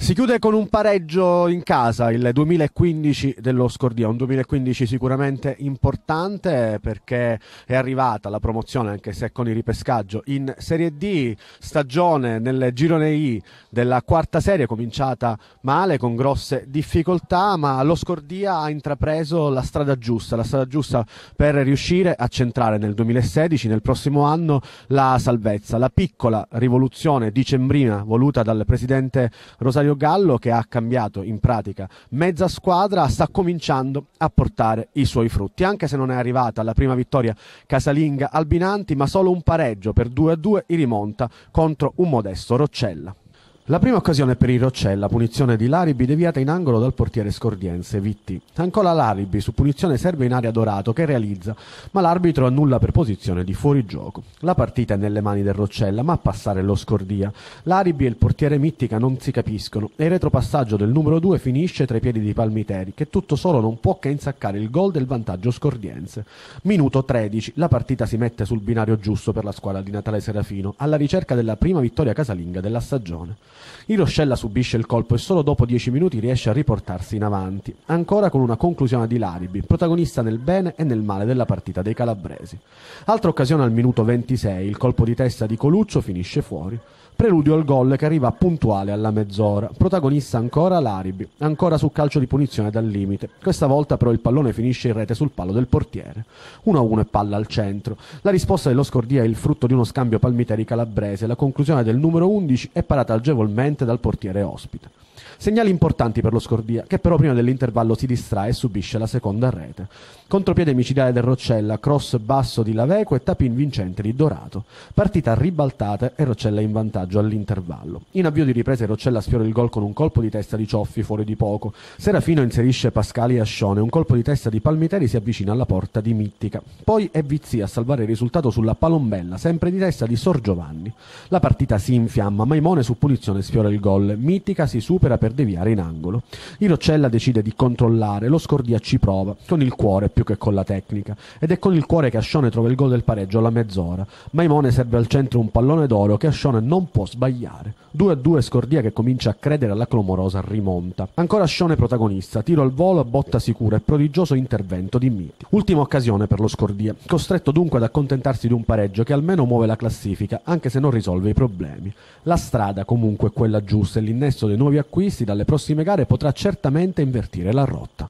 Si chiude con un pareggio in casa, il 2015 dello Scordia, un 2015 sicuramente importante perché è arrivata la promozione, anche se con il ripescaggio, in Serie D, stagione nel girone I della quarta serie, cominciata male, con grosse difficoltà, ma lo Scordia ha intrapreso la strada giusta, la strada giusta per riuscire a centrare nel 2016, nel prossimo anno, la salvezza. La piccola rivoluzione dicembrina voluta dal presidente Rosario Mario Gallo, che ha cambiato in pratica mezza squadra, sta cominciando a portare i suoi frutti, anche se non è arrivata la prima vittoria casalinga Albinanti, ma solo un pareggio per 2-2 in rimonta contro un modesto Roccella. La prima occasione per il Roccella, punizione di Laribi deviata in angolo dal portiere Scordiense, Vitti. Ancora Laribi, su punizione serve in area Dorato che realizza, ma l'arbitro annulla per posizione di fuorigioco. La partita è nelle mani del Roccella, ma a passare lo Scordia. Laribi e il portiere Mittica non si capiscono e il retropassaggio del numero 2 finisce tra i piedi di Palmiteri, che tutto solo non può che insaccare il gol del vantaggio Scordiense. Minuto 13, la partita si mette sul binario giusto per la squadra di Natale Serafino, alla ricerca della prima vittoria casalinga della stagione. Il Roscella subisce il colpo e solo dopo 10 minuti riesce a riportarsi in avanti, ancora con una conclusione di Laribi, protagonista nel bene e nel male della partita dei calabresi. Altra occasione al minuto 26, il colpo di testa di Coluccio finisce fuori. Preludio al gol che arriva puntuale alla mezz'ora. Protagonista ancora l'Aribi, ancora su calcio di punizione dal limite. Questa volta però il pallone finisce in rete sul palo del portiere. 1-1 e palla al centro. La risposta dello Scordia è il frutto di uno scambio palmiteri calabrese. La conclusione del numero 11 è parata agevolmente dal portiere ospite. Segnali importanti per lo Scordia, che però prima dell'intervallo si distrae e subisce la seconda rete. Contropiede micidiale del Roccella, cross basso di Laveco e tapin vincente di Dorato. Partita ribaltata e Roccella in vantaggio all'intervallo. In avvio di ripresa Roccella sfiora il gol con un colpo di testa di Cioffi fuori di poco. Serafino inserisce Pascali e Ascione, un colpo di testa di Palmiteri si avvicina alla porta di Mittica. Poi è Vizzi a salvare il risultato sulla palombella, sempre di testa di Sor Giovanni. La partita si infiamma, Maimone su punizione sfiora il gol, Mittica si supera supera per deviare in angolo. Irocella decide di controllare, lo Scordia ci prova, con il cuore più che con la tecnica, ed è con il cuore che Ascione trova il gol del pareggio alla mezz'ora. Maimone serve al centro un pallone d'oro che Ascione non può sbagliare. 2 a 2 Scordia che comincia a credere alla clamorosa rimonta. Ancora Ascione protagonista, tiro al volo, botta sicura e prodigioso intervento di Miti. Ultima occasione per lo Scordia, costretto dunque ad accontentarsi di un pareggio che almeno muove la classifica, anche se non risolve i problemi. La strada comunque è quella giusta e l'innesto dei nuovi acquisti acquisti dalle prossime gare potrà certamente invertire la rotta.